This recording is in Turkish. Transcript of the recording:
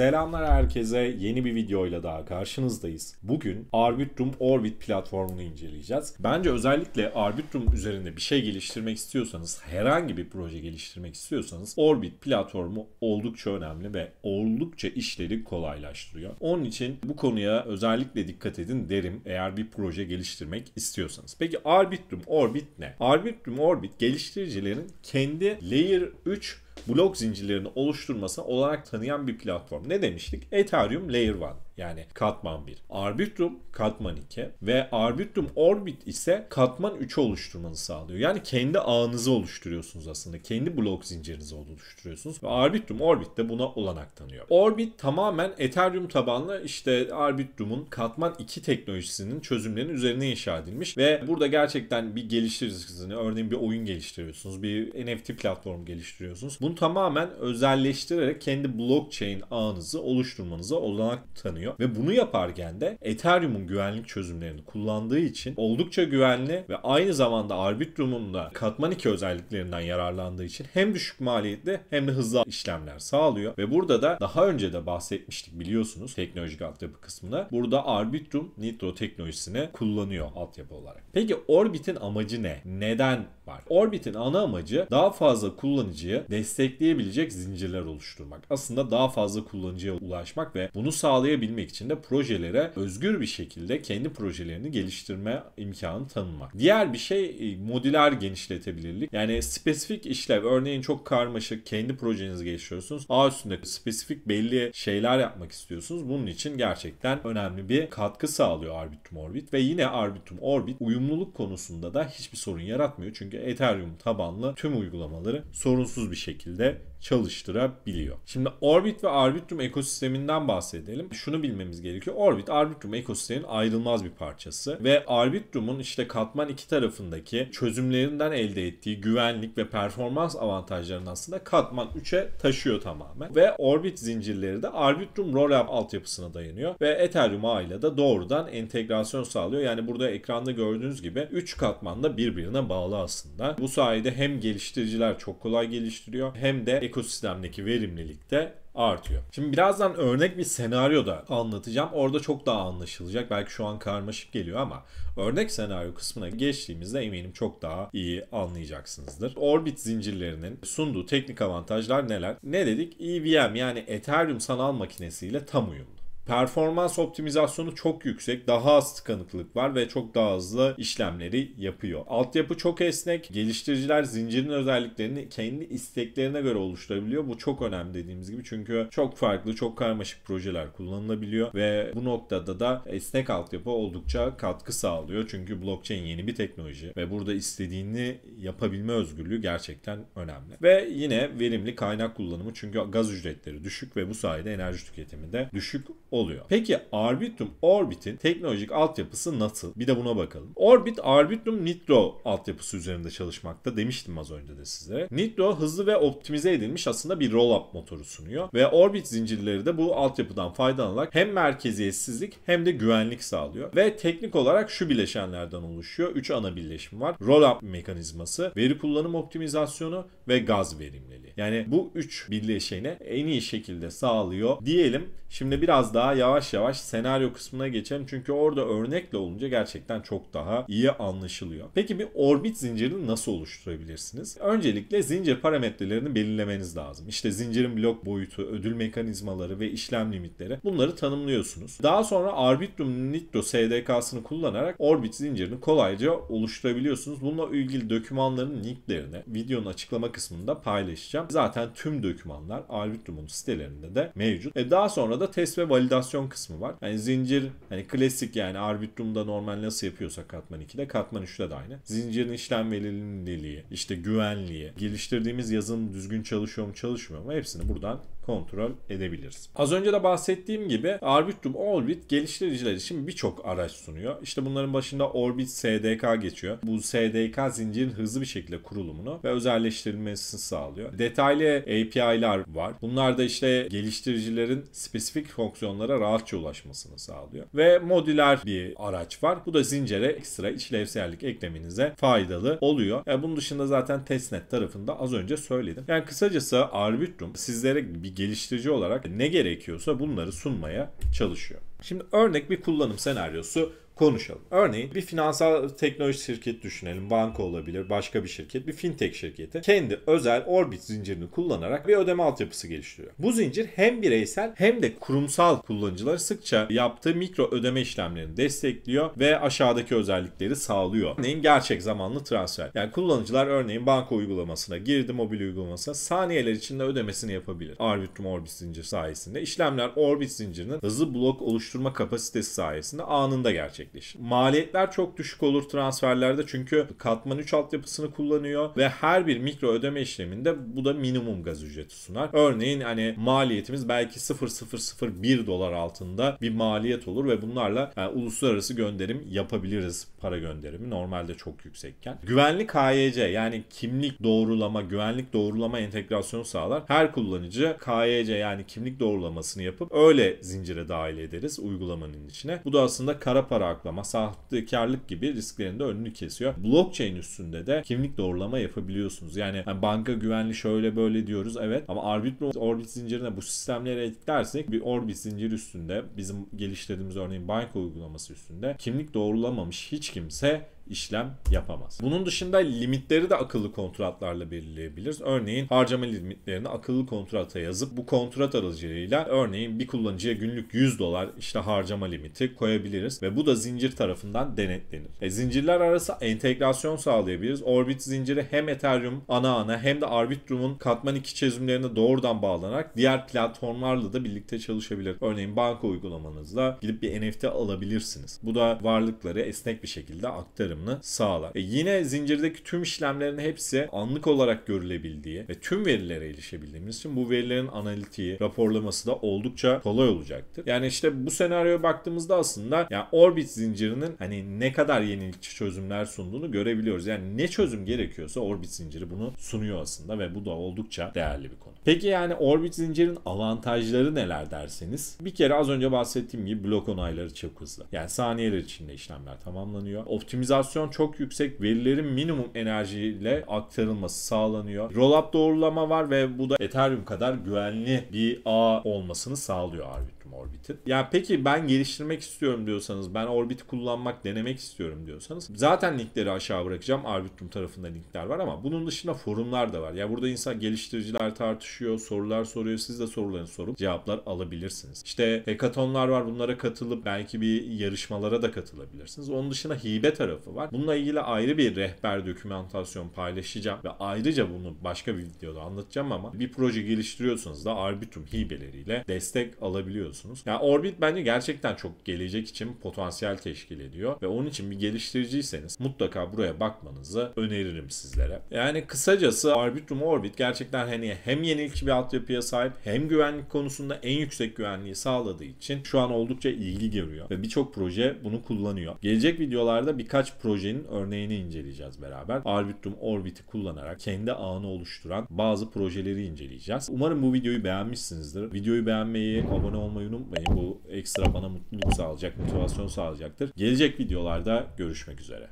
Selamlar herkese. Yeni bir videoyla daha karşınızdayız. Bugün Arbitrum Orbit platformunu inceleyeceğiz. Bence özellikle Arbitrum üzerinde bir şey geliştirmek istiyorsanız, herhangi bir proje geliştirmek istiyorsanız Orbit platformu oldukça önemli ve oldukça işleri kolaylaştırıyor. Onun için bu konuya özellikle dikkat edin derim eğer bir proje geliştirmek istiyorsanız. Peki Arbitrum Orbit ne? Arbitrum Orbit geliştiricilerin kendi Layer 3 blok zincirlerini oluşturmasına olarak tanıyan bir platform. Ne demiştik? Ethereum Layer 1. Yani katman 1. Arbitrum katman 2 ve arbitrum orbit ise katman 3'ü oluşturmanızı sağlıyor. Yani kendi ağınızı oluşturuyorsunuz aslında. Kendi blok zincirinizi oluşturuyorsunuz. Ve arbitrum orbit de buna olanak tanıyor. Orbit tamamen Ethereum tabanlı işte arbitrum'un katman 2 teknolojisinin çözümlerinin üzerine inşa edilmiş ve burada gerçekten bir geliştiricisini örneğin bir oyun geliştiriyorsunuz. Bir NFT platformu geliştiriyorsunuz. Bunu tamamen özelleştirerek kendi blockchain ağınızı oluşturmanıza olanak tanıyor kullanıyor ve bunu yaparken de Ethereum'un güvenlik çözümlerini kullandığı için oldukça güvenli ve aynı zamanda Arbitrum'un da katman 2 özelliklerinden yararlandığı için hem düşük maliyetli hem de hızlı işlemler sağlıyor ve burada da daha önce de bahsetmiştik biliyorsunuz teknolojik altyapı kısmında Burada Arbitrum Nitro teknolojisini kullanıyor altyapı olarak. Peki Orbit'in amacı ne? Neden var? Orbit'in ana amacı daha fazla kullanıcıyı destekleyebilecek zincirler oluşturmak. Aslında daha fazla kullanıcıya ulaşmak ve bunu sağlayabilmek yapabilmek için de projelere özgür bir şekilde kendi projelerini geliştirme imkanı tanımak. Diğer bir şey e, modüler genişletebilirlik. Yani spesifik işlev örneğin çok karmaşık kendi projenizi geliştiriyorsunuz. A üstünde spesifik belli şeyler yapmak istiyorsunuz. Bunun için gerçekten önemli bir katkı sağlıyor Arbitrum Orbit ve yine Arbitrum Orbit uyumluluk konusunda da hiçbir sorun yaratmıyor. Çünkü Ethereum tabanlı tüm uygulamaları sorunsuz bir şekilde çalıştırabiliyor. Şimdi Orbit ve Arbitrum ekosisteminden bahsedelim. Şunu bilmemiz gerekiyor. Orbit, Arbitrum ekosistemin ayrılmaz bir parçası ve Arbitrum'un işte katman iki tarafındaki çözümlerinden elde ettiği güvenlik ve performans avantajlarını aslında katman 3'e taşıyor tamamen. Ve Orbit zincirleri de Arbitrum rollup altyapısına dayanıyor ve Ethereum ile de doğrudan entegrasyon sağlıyor. Yani burada ekranda gördüğünüz gibi 3 katman da birbirine bağlı aslında. Bu sayede hem geliştiriciler çok kolay geliştiriyor hem de ekosistemdeki verimlilik de artıyor. Şimdi birazdan örnek bir senaryo da anlatacağım. Orada çok daha anlaşılacak. Belki şu an karmaşık geliyor ama örnek senaryo kısmına geçtiğimizde eminim çok daha iyi anlayacaksınızdır. Orbit zincirlerinin sunduğu teknik avantajlar neler? Ne dedik? EVM yani Ethereum sanal makinesiyle tam uyumlu. Performans optimizasyonu çok yüksek, daha az tıkanıklık var ve çok daha hızlı işlemleri yapıyor. Altyapı çok esnek, geliştiriciler zincirin özelliklerini kendi isteklerine göre oluşturabiliyor. Bu çok önemli dediğimiz gibi çünkü çok farklı, çok karmaşık projeler kullanılabiliyor ve bu noktada da esnek altyapı oldukça katkı sağlıyor. Çünkü blockchain yeni bir teknoloji ve burada istediğini yapabilme özgürlüğü gerçekten önemli. Ve yine verimli kaynak kullanımı çünkü gaz ücretleri düşük ve bu sayede enerji tüketimi de düşük oluyor. Peki Arbitrum Orbit'in teknolojik altyapısı nasıl? Bir de buna bakalım. Orbit Arbitrum Nitro altyapısı üzerinde çalışmakta demiştim az önce de size. Nitro hızlı ve optimize edilmiş aslında bir roll-up motoru sunuyor ve Orbit zincirleri de bu altyapıdan faydalanarak hem merkeziyetsizlik hem de güvenlik sağlıyor ve teknik olarak şu bileşenlerden oluşuyor. 3 ana bileşim var. Roll-up mekanizması, veri kullanım optimizasyonu ve gaz verimliliği özelliği. Yani bu üç birleşeni en iyi şekilde sağlıyor diyelim. Şimdi biraz daha yavaş yavaş senaryo kısmına geçelim. Çünkü orada örnekle olunca gerçekten çok daha iyi anlaşılıyor. Peki bir orbit zincirini nasıl oluşturabilirsiniz? Öncelikle zincir parametrelerini belirlemeniz lazım. İşte zincirin blok boyutu, ödül mekanizmaları ve işlem limitleri bunları tanımlıyorsunuz. Daha sonra Arbitrum Nitro SDK'sını kullanarak orbit zincirini kolayca oluşturabiliyorsunuz. Bununla ilgili dokümanların linklerini videonun açıklama kısmında paylaşacağım bahsedeceğim. Zaten tüm dokümanlar Arbitrumun sitelerinde de mevcut. E daha sonra da test ve validasyon kısmı var. Yani zincir hani klasik yani Arbitrum'da normal nasıl yapıyorsak Katman 2'de Katman 3'te de aynı. Zincirin işlem verilirliği, işte güvenliği, geliştirdiğimiz yazılım düzgün çalışıyor mu çalışmıyor mu hepsini buradan kontrol edebiliriz. Az önce de bahsettiğim gibi Arbitrum Orbit geliştiriciler için birçok araç sunuyor. İşte bunların başında Orbit SDK geçiyor. Bu SDK zincirin hızlı bir şekilde kurulumunu ve özelleştirilmesini sağlıyor. Detaylı API'lar var. Bunlar da işte geliştiricilerin spesifik fonksiyonlara rahatça ulaşmasını sağlıyor. Ve modüler bir araç var. Bu da zincire ekstra işlevsellik eklemenize faydalı oluyor. Yani e, bunun dışında zaten testnet tarafında az önce söyledim. Yani kısacası Arbitrum sizlere bir geliştirici olarak ne gerekiyorsa bunları sunmaya çalışıyor. Şimdi örnek bir kullanım senaryosu konuşalım. Örneğin bir finansal teknoloji şirketi düşünelim. Banka olabilir, başka bir şirket, bir fintech şirketi. Kendi özel Orbit zincirini kullanarak bir ödeme altyapısı geliştiriyor. Bu zincir hem bireysel hem de kurumsal kullanıcıları sıkça yaptığı mikro ödeme işlemlerini destekliyor ve aşağıdaki özellikleri sağlıyor. Örneğin gerçek zamanlı transfer. Yani kullanıcılar örneğin banka uygulamasına girdi mobil uygulamasına saniyeler içinde ödemesini yapabilir. Arbitrum Orbit zincir sayesinde işlemler Orbit zincirinin hızlı blok oluşturma kapasitesi sayesinde anında gerçek gerçekleşir. Maliyetler çok düşük olur transferlerde çünkü katman 3 altyapısını kullanıyor ve her bir mikro ödeme işleminde bu da minimum gaz ücreti sunar. Örneğin hani maliyetimiz belki 0.001 dolar altında bir maliyet olur ve bunlarla yani e, uluslararası gönderim yapabiliriz para gönderimi normalde çok yüksekken. Güvenlik KYC yani kimlik doğrulama, güvenlik doğrulama entegrasyonu sağlar. Her kullanıcı KYC yani kimlik doğrulamasını yapıp öyle zincire dahil ederiz uygulamanın içine. Bu da aslında kara para saklama, sahtekarlık gibi risklerin de önünü kesiyor. Blockchain üstünde de kimlik doğrulama yapabiliyorsunuz. Yani banka güvenli şöyle böyle diyoruz evet ama Arbitrum orbit zincirine bu sistemleri eklersek bir orbit zincir üstünde bizim geliştirdiğimiz örneğin banka uygulaması üstünde kimlik doğrulamamış hiç kimse işlem yapamaz. Bunun dışında limitleri de akıllı kontratlarla belirleyebiliriz. Örneğin harcama limitlerini akıllı kontrata yazıp bu kontrat aracılığıyla örneğin bir kullanıcıya günlük 100 dolar işte harcama limiti koyabiliriz ve bu da zincir tarafından denetlenir. E, zincirler arası entegrasyon sağlayabiliriz. Orbit zinciri hem Ethereum ana ana hem de Arbitrum'un katman iki çözümlerine doğrudan bağlanarak diğer platformlarla da birlikte çalışabilir. Örneğin banka uygulamanızla gidip bir NFT alabilirsiniz. Bu da varlıkları esnek bir şekilde aktarım tasarımını sağlar. E yine zincirdeki tüm işlemlerin hepsi anlık olarak görülebildiği ve tüm verilere erişebildiğimiz için bu verilerin analitiği, raporlaması da oldukça kolay olacaktır. Yani işte bu senaryoya baktığımızda aslında yani Orbit zincirinin hani ne kadar yenilikçi çözümler sunduğunu görebiliyoruz. Yani ne çözüm gerekiyorsa Orbit zinciri bunu sunuyor aslında ve bu da oldukça değerli bir konu. Peki yani Orbit zincirin avantajları neler derseniz bir kere az önce bahsettiğim gibi blok onayları çok hızlı. Yani saniyeler içinde işlemler tamamlanıyor. Optimizasyon Koordinasyon çok yüksek. Verilerin minimum enerjiyle aktarılması sağlanıyor. Rollup doğrulama var ve bu da Ethereum kadar güvenli bir ağ olmasını sağlıyor Arbitrum Orbit'in. Ya peki ben geliştirmek istiyorum diyorsanız, ben orbit kullanmak, denemek istiyorum diyorsanız zaten linkleri aşağı bırakacağım. Arbitrum tarafında linkler var ama bunun dışında forumlar da var. Ya burada insan geliştiriciler tartışıyor, sorular soruyor. Siz de sorularını sorup cevaplar alabilirsiniz. İşte hekatonlar var. Bunlara katılıp belki bir yarışmalara da katılabilirsiniz. Onun dışında hibe tarafı tarafı var. Bununla ilgili ayrı bir rehber dokümantasyon paylaşacağım ve ayrıca bunu başka bir videoda anlatacağım ama bir proje geliştiriyorsanız da Arbitrum hibeleriyle destek alabiliyorsunuz. Yani Orbit bence gerçekten çok gelecek için potansiyel teşkil ediyor ve onun için bir geliştiriciyseniz mutlaka buraya bakmanızı öneririm sizlere. Yani kısacası Arbitrum Orbit gerçekten hani hem yenilikçi bir altyapıya sahip hem güvenlik konusunda en yüksek güvenliği sağladığı için şu an oldukça ilgi görüyor ve birçok proje bunu kullanıyor. Gelecek videolarda birkaç projenin örneğini inceleyeceğiz beraber. Arbitrum Orbit'i kullanarak kendi ağını oluşturan bazı projeleri inceleyeceğiz. Umarım bu videoyu beğenmişsinizdir. Videoyu beğenmeyi, abone olmayı unutmayın. Bu ekstra bana mutluluk sağlayacak, motivasyon sağlayacaktır. Gelecek videolarda görüşmek üzere.